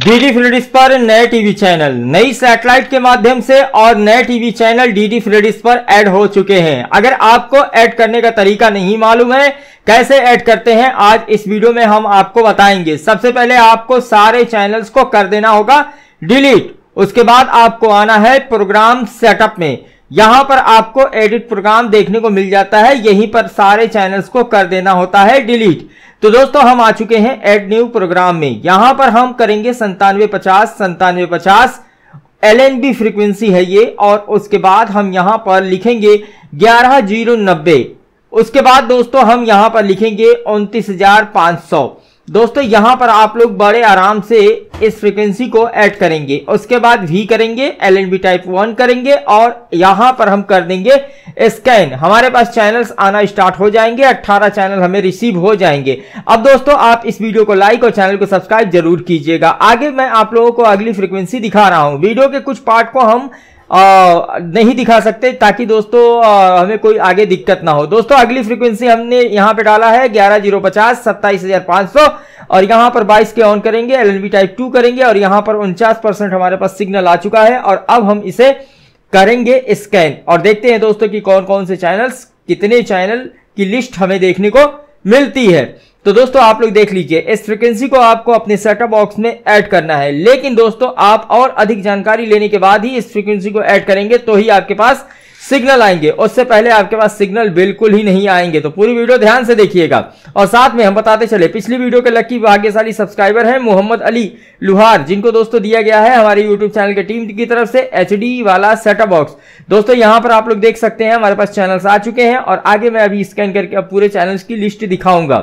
DD free dish पर नए TV channel नई सैटेलाइट के माध्यम से और नए टीवी चैनल डीडी फ्रेडिस पर ऐड हो चुके हैं अगर आपको ऐड करने का तरीका नहीं मालूम है कैसे ऐड करते हैं आज इस वीडियो में हम आपको बताएंगे सबसे पहले आपको सारे चैनल्स को कर देना होगा डिलीट उसके बाद आपको आना है प्रोग्राम सेटअप में यहां पर आपको एडिट प्रोग्राम देखने को मिल जाता है यहीं पर सारे चैनल्स को कर देना होता है डिलीट तो दोस्तों हम आ चुके हैं एड न्यू प्रोग्राम में यहां पर हम करेंगे संतानवे पचास संतानवे पचास एल एन बी फ्रिक्वेंसी है ये और उसके बाद हम यहां पर लिखेंगे ग्यारह जीरो नब्बे उसके बाद दोस्तों हम यहां पर लिखेंगे उनतीस हजार पांच सौ दोस्तों यहां पर आप लोग बड़े आराम से इस फ्रीक्वेंसी को ऐड करेंगे उसके बाद वी करेंगे L N B type one करेंगे और यहां पर हम कर देंगे स्कैन हमारे पास चैनल्स आना स्टार्ट हो जाएंगे 18 चैनल हमें रिसीव हो जाएंगे अब दोस्तों आप इस वीडियो को लाइक और चैनल को सब्सक्राइब जरूर कीजिएगा आगे मैं आप लोगों को अगली फ्रीक्वेंसी दिखा रहा हूं वीडियो के कुछ पार्ट को हम आ, नहीं दिखा सकते ताकि दोस्तों आ, हमें कोई आगे दिक्कत ना हो दोस्तों अगली फ्रीक्वेंसी हमने यहाँ पे डाला है ग्यारह जीरो पचास सत्ताईस हजार पांच सौ और यहाँ पर 22 के ऑन करेंगे एल टाइप टू करेंगे और यहाँ पर उनचास परसेंट हमारे पास सिग्नल आ चुका है और अब हम इसे करेंगे स्कैन और देखते हैं दोस्तों की कौन कौन से चैनल्स कितने चैनल की लिस्ट हमें देखने को मिलती है तो दोस्तों आप लोग देख लीजिए इस फ्रिक्वेंसी को आपको अपने सेटअप बॉक्स में ऐड करना है लेकिन दोस्तों आप और अधिक जानकारी लेने के बाद ही इस फ्रिक्वेंसी को ऐड करेंगे तो ही आपके पास सिग्नल आएंगे उससे पहले आपके पास सिग्नल बिल्कुल ही नहीं आएंगे तो पूरी वीडियो ध्यान से देखिएगा और साथ में हम बताते चले पिछली वीडियो के लकी भाग्यशाली सब्सक्राइबर हैं मोहम्मद अली लुहार जिनको दोस्तों दिया गया है हमारे यूट्यूब चैनल के टीम की तरफ से एच वाला सेटअप बॉक्स दोस्तों यहां पर आप लोग देख सकते हैं हमारे पास चैनल्स आ चुके हैं और आगे मैं अभी स्कैन करके पूरे चैनल्स की लिस्ट दिखाऊंगा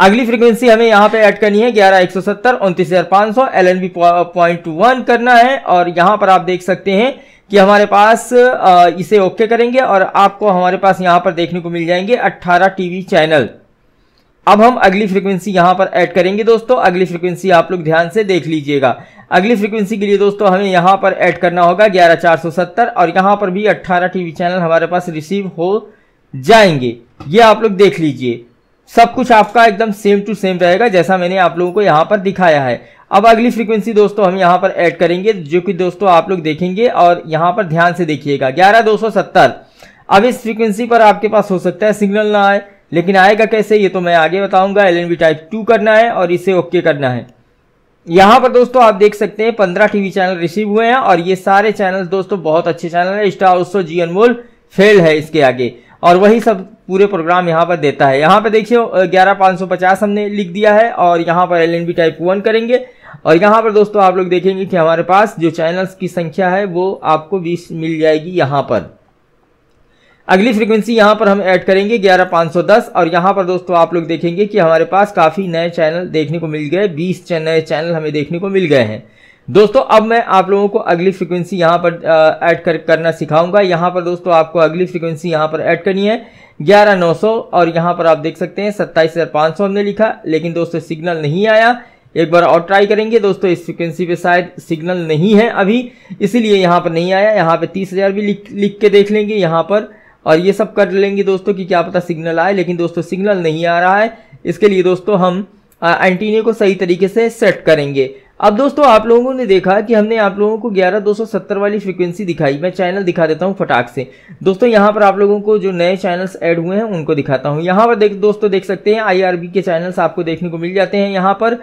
अगली फ्रीक्वेंसी हमें यहाँ पे ऐड करनी है ग्यारह एक सौ सत्तर उनतीस हजार पाँच सौ L N B point one करना है और यहाँ पर आप देख सकते हैं कि हमारे पास इसे ओके करेंगे और आपको हमारे पास यहाँ पर देखने को मिल जाएंगे अट्ठारह टीवी चैनल अब हम अगली फ्रीक्वेंसी यहाँ पर ऐड करेंगे दोस्तों अगली फ्रीक्वेंसी आप लोग ध्यान से देख लीजिएगा अगली फ्रीक्वेंसी के लिए दोस्तों हमें यहाँ पर ऐड करना होगा ग्यारह चार सौ सत्तर और यहाँ पर भी अट्ठारह टीवी चैनल हमारे पास रिसीव हो जाएंगे ये आप लोग देख लीजिए सब कुछ आपका एकदम सेम टू सेम रहेगा जैसा मैंने आप लोगों को यहाँ पर दिखाया है अब अगली फ्रीक्वेंसी दोस्तों हम यहाँ पर ऐड करेंगे जो कि दोस्तों आप लोग देखेंगे और यहाँ पर ध्यान से देखिएगा ग्यारह दो सौ सत्तर अब इस फ्रीक्वेंसी पर आपके पास हो सकता है सिग्नल ना आए लेकिन आएगा कैसे ये तो मैं आगे बताऊंगा एल एन टाइप टू करना है और इसे ओके करना है यहाँ पर दोस्तों आप देख सकते हैं पंद्रह टीवी चैनल रिसीव हुए हैं और ये सारे चैनल दोस्तों बहुत अच्छे चैनल है स्टार उत्सव जी अनमोल फेल है इसके आगे और वही सब पूरे प्रोग्राम यहाँ पर देता है यहाँ पर देखिए ग्यारह पाँच सौ पचास हमने लिख दिया है और यहाँ पर L N B type one करेंगे और यहाँ पर दोस्तों आप लोग देखेंगे कि हमारे पास जो चैनल्स की संख्या है वो आपको बीस मिल जाएगी यहाँ पर अगली फ्रीक्वेंसी यहाँ पर हम ऐड करेंगे ग्यारह पाँच सौ दस और यहाँ पर दोस्तों आप लोग देखेंगे कि हमारे पास काफ़ी नए चैनल देखने को मिल गए बीस नए चैनल हमें देखने को मिल गए हैं दोस्तों अब मैं आप लोगों को अगली फ्रीक्वेंसी यहाँ पर ऐड कर करना सिखाऊंगा यहाँ पर दोस्तों आपको अगली फ्रीक्वेंसी यहाँ पर ऐड करनी है ग्यारह नौ सौ और यहाँ पर आप देख सकते हैं सत्ताईस हज़ार पाँच सौ हमने लिखा लेकिन दोस्तों सिग्नल नहीं आया एक बार और ट्राई करेंगे दोस्तों इस फ्रिक्वेंसी पे शायद सिग्नल नहीं है अभी इसीलिए यहाँ पर नहीं आया यहाँ पे तीस हज़ार भी लिख लिख के देख लेंगे यहाँ पर और ये सब कर लेंगे दोस्तों कि क्या पता सिग्नल आए लेकिन दोस्तों सिग्नल नहीं आ रहा है इसके लिए दोस्तों हम एंटीने को सही तरीके से सेट करेंगे अब दोस्तों आप लोगों ने देखा कि हमने आप लोगों को 11270 वाली फ्रिक्वेंसी दिखाई मैं चैनल दिखा देता हूँ फटाक से दोस्तों यहाँ पर आप लोगों को जो नए चैनल्स ऐड हुए हैं उनको दिखाता हूँ यहाँ पर देख दोस्तों देख सकते हैं आईआरबी के चैनल्स आपको देखने को मिल जाते हैं यहाँ पर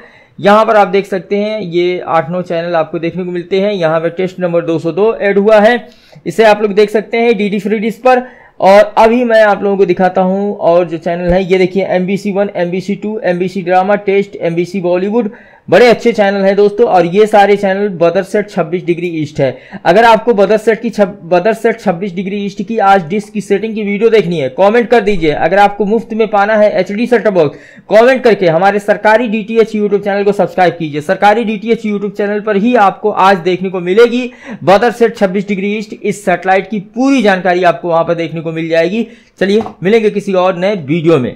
यहाँ पर आप देख सकते हैं ये आठ नौ चैनल आपको देखने को मिलते हैं यहाँ पर टेस्ट नंबर दो ऐड हुआ है इसे आप लोग देख सकते हैं डी डी पर और अभी मैं आप लोगों को दिखाता हूँ और जो चैनल है ये देखिए M B C one M B C two M B C drama test M B C Bollywood बड़े अच्छे चैनल हैं दोस्तों और ये सारे चैनल बदर सेट छब्बीस डिग्री ईस्ट है अगर आपको बदर सेट की छब, बदर सेट छब्बीस डिग्री ईस्ट की आज डिस्क की सेटिंग की वीडियो देखनी है कमेंट कर दीजिए अगर आपको मुफ्त में पाना है H D setup box comment करके हमारे सरकारी D T H YouTube channel को सब्सक्राइब कीजिए सरकारी D T H YouTube channel पर ही आपको आज देखने को मिलेगी बदर सेट छब्बीस डिग्री ईस्ट इस सेटेलाइट की पूरी जानकारी आपको वहां पर देखने को मिल जाएगी चलिए मिलेंगे किसी और नए वीडियो में